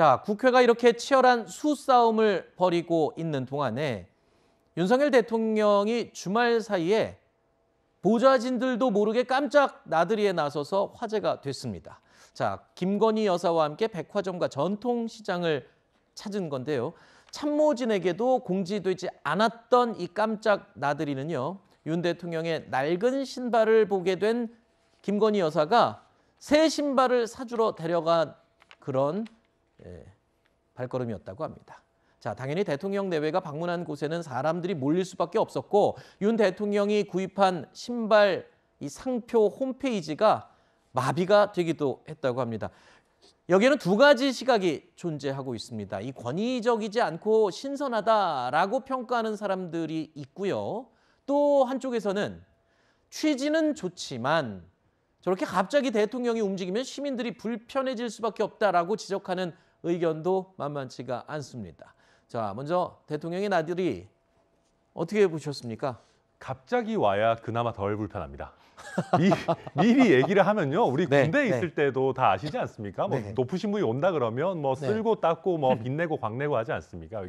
자, 국회가 이렇게 치열한 수싸움을 벌이고 있는 동안에 윤석열 대통령이 주말 사이에 보좌진들도 모르게 깜짝 나들이에 나서서 화제가 됐습니다. 자, 김건희 여사와 함께 백화점과 전통시장을 찾은 건데요. 참모진에게도 공지되지 않았던 이 깜짝 나들이는요. 윤 대통령의 낡은 신발을 보게 된 김건희 여사가 새 신발을 사주러 데려간 그런 예, 발걸음이었다고 합니다. 자, 당연히 대통령 내외가 방문한 곳에는 사람들이 몰릴 수밖에 없었고 윤 대통령이 구입한 신발 이 상표 홈페이지가 마비가 되기도 했다고 합니다. 여기에는 두 가지 시각이 존재하고 있습니다. 이 권위적이지 않고 신선하다라고 평가하는 사람들이 있고요. 또 한쪽에서는 취지는 좋지만 저렇게 갑자기 대통령이 움직이면 시민들이 불편해질 수밖에 없다라고 지적하는 의견도 만만치가 않습니다. 자, 먼저 대통령의 나들이 어떻게 보셨습니까? 갑자기 와야 그나마 덜 불편합니다. 미, 미리 얘기를 하면요. 우리 네, 군대에 네. 있을 때도 다 아시지 않습니까? 뭐 네. 높으신 분이 온다 그러면 뭐 네. 쓸고 닦고 뭐 빛내고 광내고 하지 않습니까?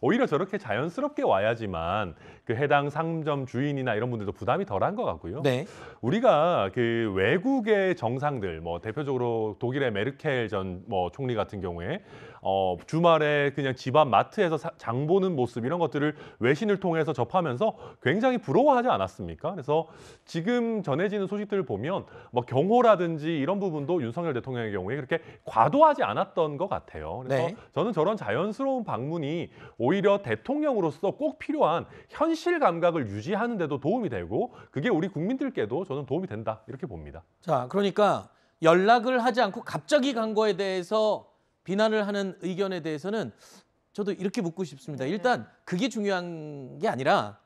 오히려 저렇게 자연스럽게 와야지만 그 해당 상점 주인이나 이런 분들도 부담이 덜한 것 같고요. 네. 우리가 그 외국의 정상들 뭐 대표적으로 독일의 메르켈 전 뭐 총리 같은 경우에 어 주말에 그냥 집 앞 마트에서 장 보는 모습 이런 것들을 외신을 통해서 접하면서 굉장히 부 부러워하지 않았습니까? 그래서 지금 전해지는 소식들을 보면 뭐 경호라든지 이런 부분도 윤석열 대통령의 경우에 그렇게 과도하지 않았던 것 같아요. 그래서 네. 저는 저런 자연스러운 방문이 오히려 대통령으로서 꼭 필요한 현실 감각을 유지하는 데도 도움이 되고 그게 우리 국민들께도 저는 도움이 된다 이렇게 봅니다. 자, 그러니까 연락을 하지 않고 갑자기 간 거에 대해서 비난을 하는 의견에 대해서는 저도 이렇게 묻고 싶습니다. 네. 일단 그게 중요한 게 아니라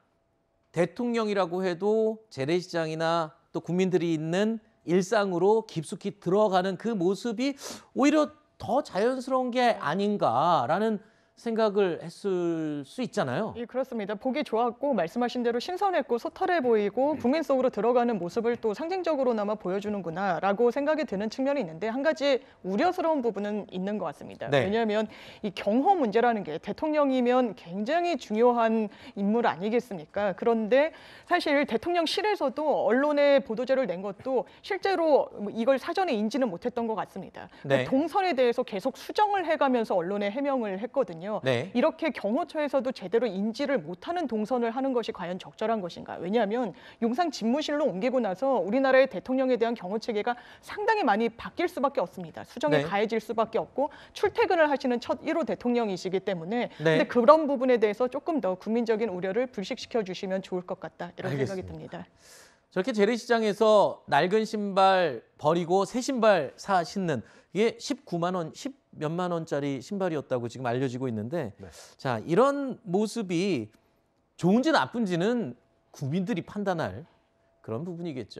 대통령이라고 해도 재래시장이나 또 국민들이 있는 일상으로 깊숙이 들어가는 그 모습이 오히려 더 자연스러운 게 아닌가라는 생각을 했을 수 있잖아요. 예, 그렇습니다. 보기 좋았고 말씀하신 대로 신선했고 소탈해 보이고 네. 국민 속으로 들어가는 모습을 또 상징적으로나마 보여주는구나라고 생각이 드는 측면이 있는데 한 가지 우려스러운 부분은 있는 것 같습니다. 네. 왜냐하면 이 경호 문제라는 게 대통령이면 굉장히 중요한 인물 아니겠습니까? 그런데 사실 대통령실에서도 언론에 보도자를 낸 것도 실제로 이걸 사전에 인지는 못했던 것 같습니다. 네. 그 동선에 대해서 계속 수정을 해가면서 언론에 해명을 했거든요. 있거든요. 네. 이렇게 경호처에서도 제대로 인지를 못하는 동선을 하는 것이 과연 적절한 것인가? 왜냐하면 용산 집무실로 옮기고 나서 우리나라의 대통령에 대한 경호 체계가 상당히 많이 바뀔 수밖에 없습니다. 수정이 네. 가해질 수밖에 없고 출퇴근을 하시는 첫 1호 대통령이시기 때문에 네. 근데 그런 부분에 대해서 조금 더 국민적인 우려를 불식시켜 주시면 좋을 것 같다 이런 알겠습니다. 생각이 듭니다. 저렇게 재래시장에서 낡은 신발 버리고 새 신발 사 신는 이게 19만 원, 10 몇만 원짜리 신발이었다고 지금 알려지고 있는데 네. 자 이런 모습이 좋은지 나쁜지는 국민들이 판단할 그런 부분이겠죠.